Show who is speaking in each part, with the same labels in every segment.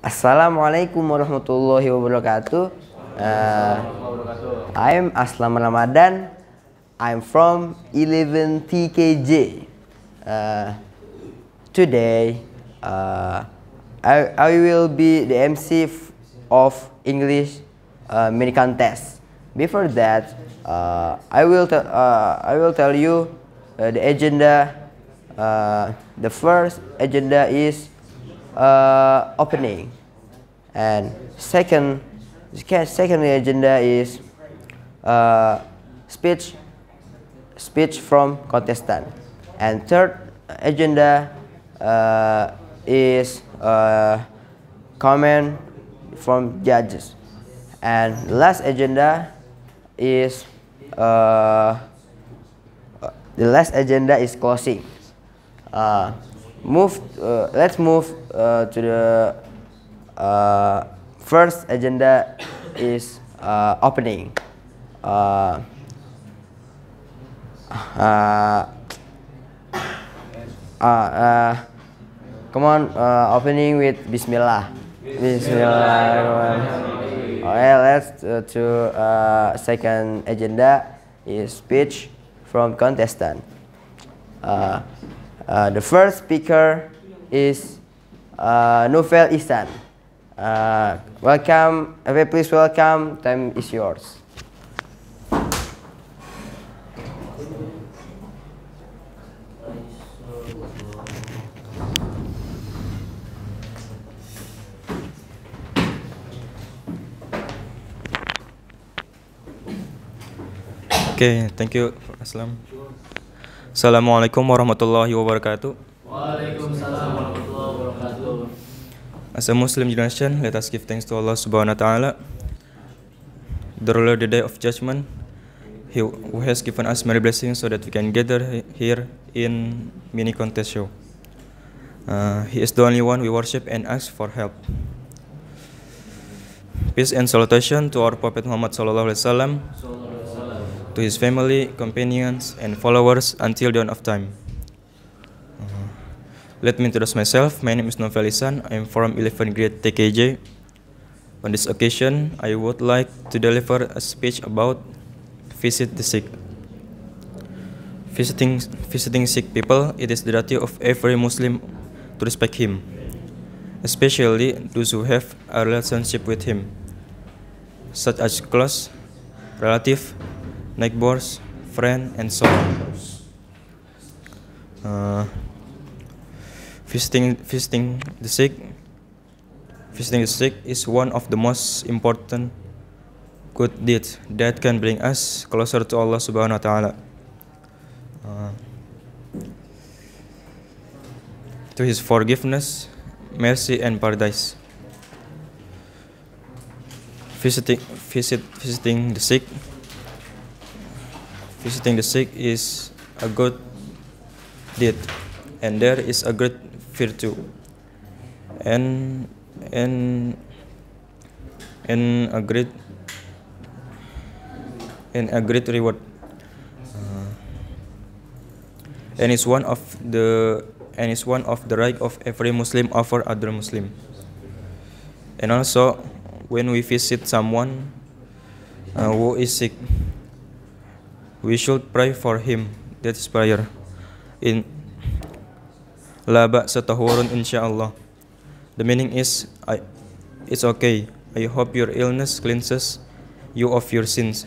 Speaker 1: Assalamualaikum warahmatullahi wabarakatuh. Uh, I'm Aslam Ramadan. I'm from 11 TKJ. Uh, today, uh, I, I will be the MC of English uh, mini contest. Before that, uh, I will uh, I will tell you uh, the agenda. Uh, the first agenda is uh, opening. And second, second agenda is uh, speech, speech from contestant. And third agenda uh, is uh, comment from judges. And last agenda is uh, the last agenda is closing. Uh, move uh, let's move uh, to the uh, first agenda is uh, opening uh, uh, come on opening with bismillah bismillah okay let's to second agenda is speech from contestant uh, the first speaker is uh, Novel Isan. Uh, welcome, please welcome. Time is yours.
Speaker 2: Okay, thank you, Aslam. Assalamualaikum warahmatullahi wabarakatuh. Waalaikumsalam warahmatullahi wabarakatuh. As a Muslim generation, let us give thanks to Allah subhanahu wa ta'ala. The ruler the day of judgment, he who has given us many blessings so that we can gather here in mini contest show. Uh, he is the only one we worship and ask for help. Peace and salutation to our Prophet Muhammad sallallahu alaihi wasallam. to his family, companions, and followers until dawn of time. Uh, let me introduce myself. My name is Novelisan. I am from 11th grade TKJ. On this occasion, I would like to deliver a speech about visit the sick. Visiting, visiting sick people, it is the duty of every Muslim to respect him, especially those who have a relationship with him, such as close, relative, neighbors, friends, and so on. Uh, visiting, visiting the sick, visiting the sick is one of the most important good deeds that can bring us closer to Allah Subhanahu Wa Taala. Uh, to His forgiveness, mercy, and paradise. Visiting, visit, visiting the sick Visiting the sick is a good deed, and there is a great virtue. And and and a great and a great reward. Uh, and it's one of the and it's one of the right of every Muslim offer other Muslim. And also, when we visit someone uh, who is sick, we should pray for him. That is prayer. In laba ba'sa tahurun insyaallah. The meaning is I, it's okay. I hope your illness cleanses you of your sins.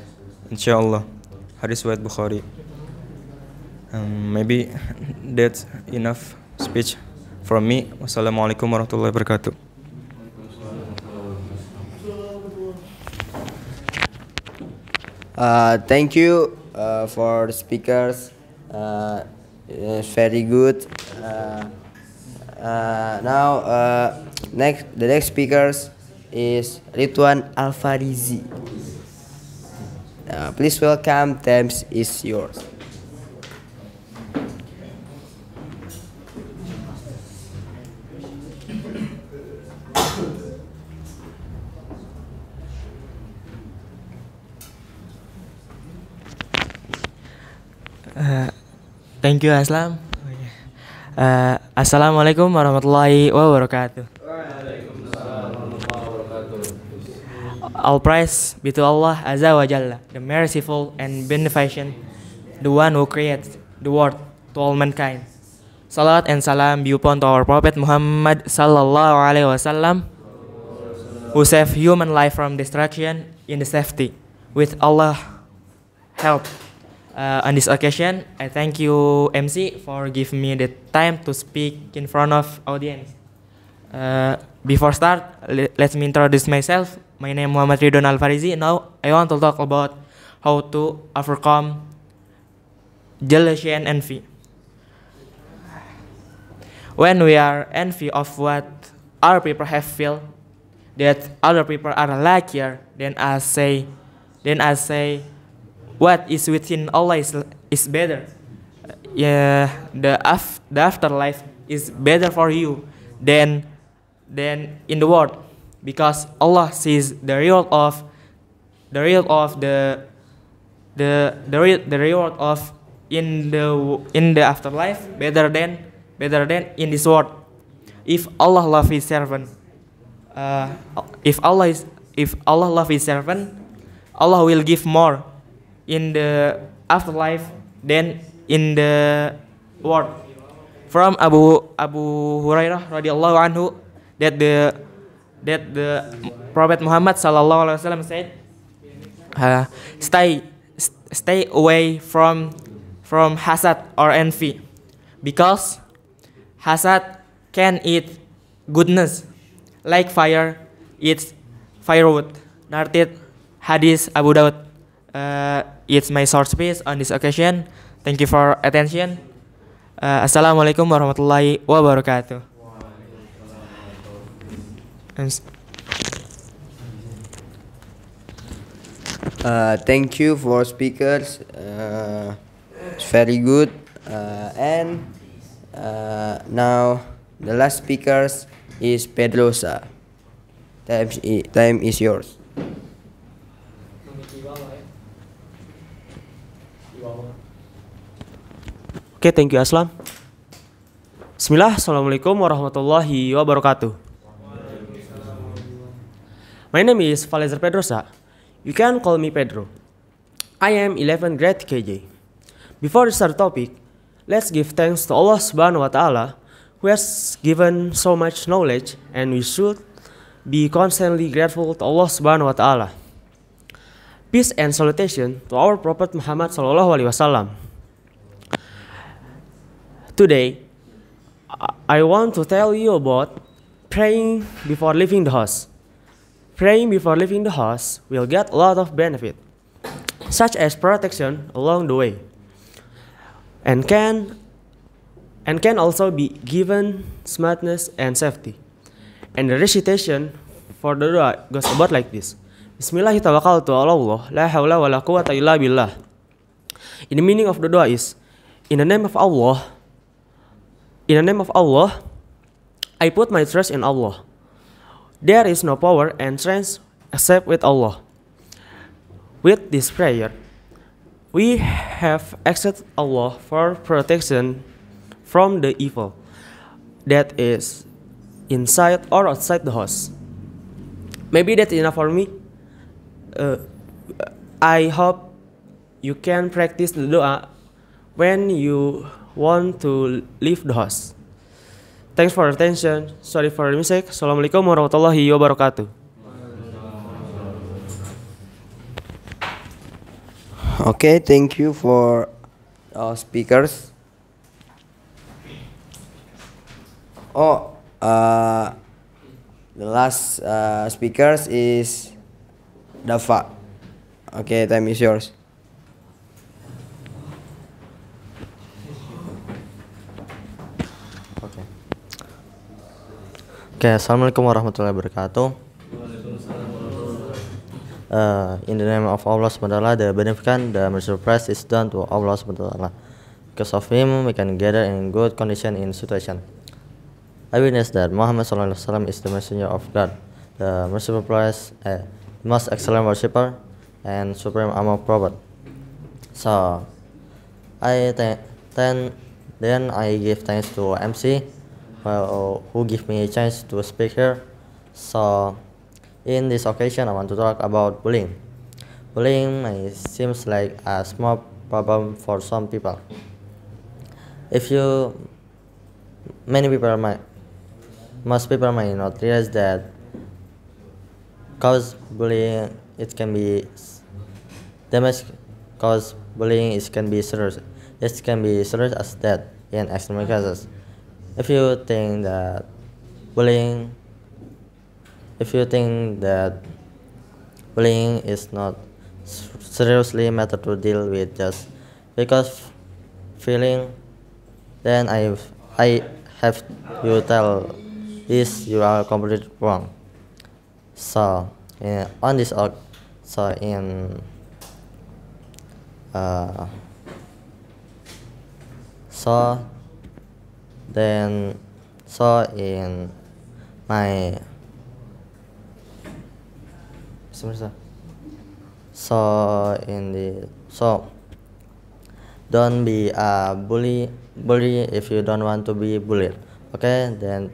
Speaker 2: Insyaallah. Hadis riwayat Bukhari. Um, maybe that's enough speech from me. Wassalamualaikum warahmatullahi wabarakatuh.
Speaker 1: Uh, thank you uh, for speakers uh, uh, very good now next the next speakers is Ritwan Alfarizi please welcome Thames is yours
Speaker 3: Thank you Aslam. Uh, Assalamualaikum warahmatullahi wabarakatuh. All praise be to Allah Azza wa Jalla, the merciful and beneficent, the one who creates the world to all mankind. Salat and salam be upon to our Prophet Muhammad sallallahu alaihi wasallam, who save human life from destruction in the safety with Allah help. Uh, on this occasion, I thank you, MC, for giving me the time to speak in front of audience. Uh, before start, le let me introduce myself. My name is Muhammad Ridon Alfarizi. Now, I want to talk about how to overcome jealousy and envy. When we are envy of what other people have feel, that other people are luckier than us say, than us say what is within Allah is, is better. Uh, yeah, the, af- the afterlife is better for you than, than in the world because Allah sees the reward of the reward of the the the, the reward of in the in the afterlife better than better than in this world if Allah love his servant uh, if Allah is if Allah love his servant Allah will give more in the afterlife than in the world. From Abu Abu Hurairah radhiyallahu anhu that the that the Prophet Muhammad sallallahu alaihi wasallam said, uh, "Stay stay away from from hasad or envy, because hasad can eat goodness, like fire eats firewood." narted hadis Abu Daud. Uh, it's my short speech on this occasion. Thank you for attention. Uh, Assalamualaikum warahmatullahi wabarakatuh.
Speaker 1: Uh, thank you for speakers. Uh, it's very good. Uh, and uh, now the last speakers is Pedrosa. Time, time is yours.
Speaker 4: Oke, okay, thank you Aslam. Bismillah, Assalamualaikum warahmatullahi wabarakatuh. My name is Valezer Pedrosa. You can call me Pedro. I am 11th grade KJ. Before we start topic, let's give thanks to Allah Subhanahu wa Ta'ala who has given so much knowledge and we should be constantly grateful to Allah Subhanahu wa Ta'ala. Peace and salutation to our Prophet Muhammad Sallallahu Alaihi Wasallam. Today, I want to tell you about praying before leaving the house. Praying before leaving the house will get a lot of benefit, such as protection along the way, and can and can also be given smartness and safety. And the recitation for the dua goes about like this. Bismillahirrahmanirrahim. la billah. In the meaning of the dua is, in the name of Allah, in the name of Allah, I put my trust in Allah. There is no power and strength except with Allah. With this prayer, we have asked Allah for protection from the evil that is inside or outside the house. Maybe that's enough for me. Uh, I hope you can practice the dua when you want to leave the house. Thanks for attention. Sorry for the mistake. Assalamualaikum warahmatullahi wabarakatuh.
Speaker 1: Okay, thank you for our speakers. Oh, uh, the last uh, speakers is Dafa. Okay, time is
Speaker 5: yours. Oke, okay, assalamualaikum warahmatullahi wabarakatuh. Uh, in the name of Allah SWT, the beneficent, the merciful is done to Allah SWT. Because of Him, we can gather in good condition in situation. I witness that Muhammad sallallahu alaihi wasallam is the messenger of God, the merciful price, uh, most excellent worshipper, and supreme among prophet. So, I th then then I give thanks to MC well, who give me a chance to speak here. So, in this occasion, I want to talk about bullying. Bullying may seems like a small problem for some people. If you, many people might, most people might not realize that cause bullying it can be damage cause bullying it can be serious. It can be serious as death in extreme cases if you think that bullying if you think that bullying is not seriously matter to deal with just because feeling then I I have you tell is you are completely wrong so yeah, on this so in uh, so then so in my so in the so don't be a bully bully if you don't want to be bullied okay then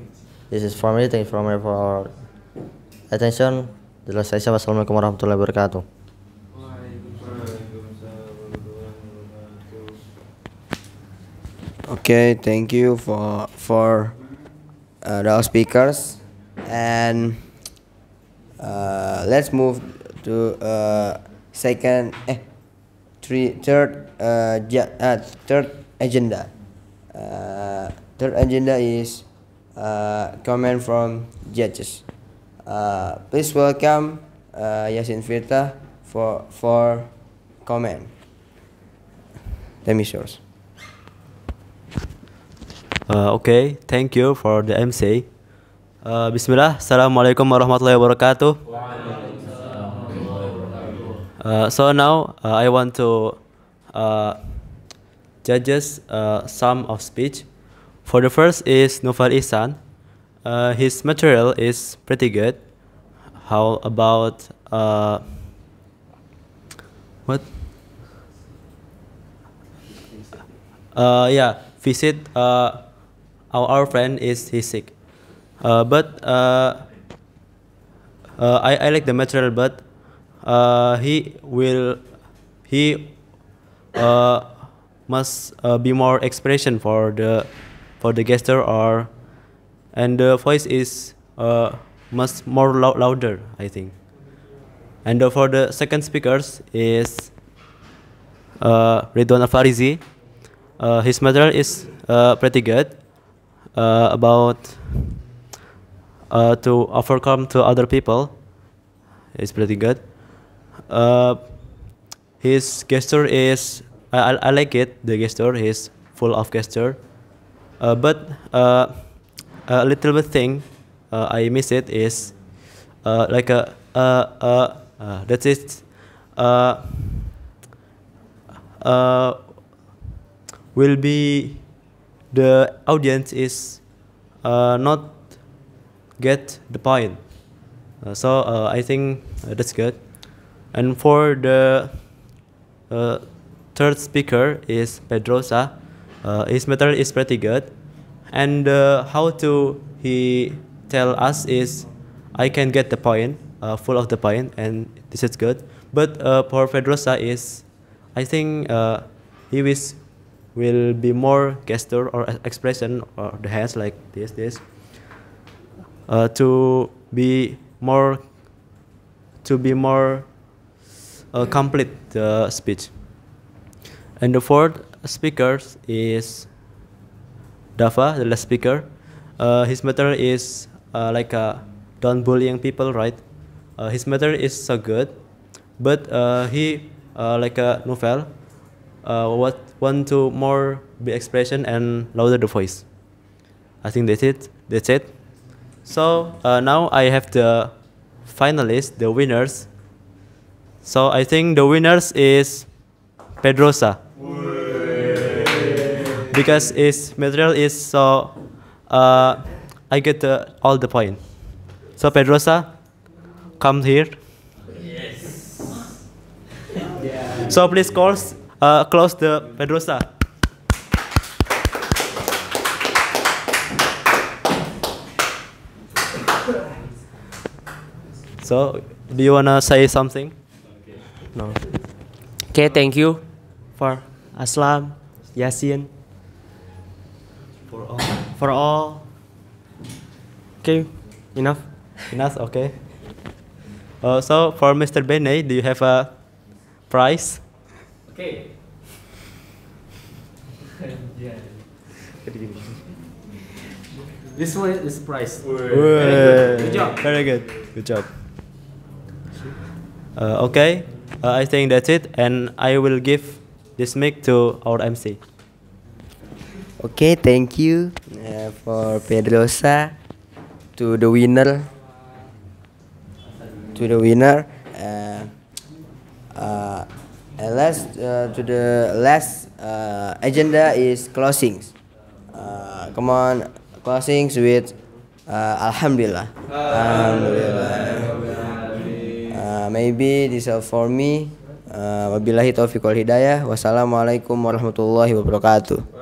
Speaker 5: this is for me thank you for my for attention jelas wassalamualaikum warahmatullahi wabarakatuh Okay,
Speaker 1: thank you for for uh, the speakers, and uh, let's move to uh, second, eh, three, third, uh, ja, uh, third agenda. Uh, third agenda is uh, comment from judges. Uh, please welcome uh, Yasin Firta for for comment. me show us.
Speaker 6: Uh, okay, thank you for the MC. Uh, Bismillah, Assalamualaikum warahmatullahi wabarakatuh. Uh, so now uh, I want to uh, judges uh, some of speech. For the first is Nufar Isan. Uh, his material is pretty good. How about uh, what? Uh, yeah, visit. Uh, our, our friend is he's sick. Uh, but uh, uh, I, I like the material, but uh, he will he uh, must uh, be more expression for the for the gesture or and the voice is much more louder I think. And for the second speakers is uh, Ridwan Afarizi. his material is pretty good uh, about uh, to overcome to other people is pretty good. Uh, his gesture is I, I, I like it. The gesture is full of gesture, uh, but uh, a little bit thing uh, I miss it is uh, like a uh, uh, uh, that's Uh, uh, will be the audience is uh, not get the point. Uh, so uh, I think uh, that's good. And for the uh, third speaker is Pedrosa. Uh, his material is pretty good. And how to he tell us is I can get the point, full of the point, and this is good. But for Pedrosa is, I think he is will be more gesture or expression or the hands like this this uh, to be more to be more uh, complete the speech and the fourth speaker is Dava the last speaker uh, his method is uh, like uh, don't bullying people right uh, his method is so good but uh, he uh, like a novel uh, what want to more be expression and louder the voice. I think that's it. That's it. So uh, now I have the finalists, the winners. So I think the winners is Pedrosa because his material is so. Uh, I get the, all the point. So Pedrosa, come here. Yes. yeah. So please, call uh, close the Pedrosa. So, do you wanna say something? No.
Speaker 4: Okay, thank you for Aslam, Yasin. For all. For all. Okay, enough. Enough,
Speaker 6: okay. Uh, so, for Mr. Bene, do you have a prize?
Speaker 3: Oke.
Speaker 4: Okay.
Speaker 6: this one is price. Very good. good job. Very good. Good job. Uh, okay, uh, I think that's it, and I will give this mic to our MC.
Speaker 1: Okay, thank you uh, for Pedrosa to the winner. To the winner. last uh, to the last uh, agenda is closings. Uh, come on, closings with uh, Alhamdulillah. Alhamdulillah. Uh, maybe this is for me. Uh, wabillahi taufiq wal hidayah. Wassalamualaikum warahmatullahi wabarakatuh.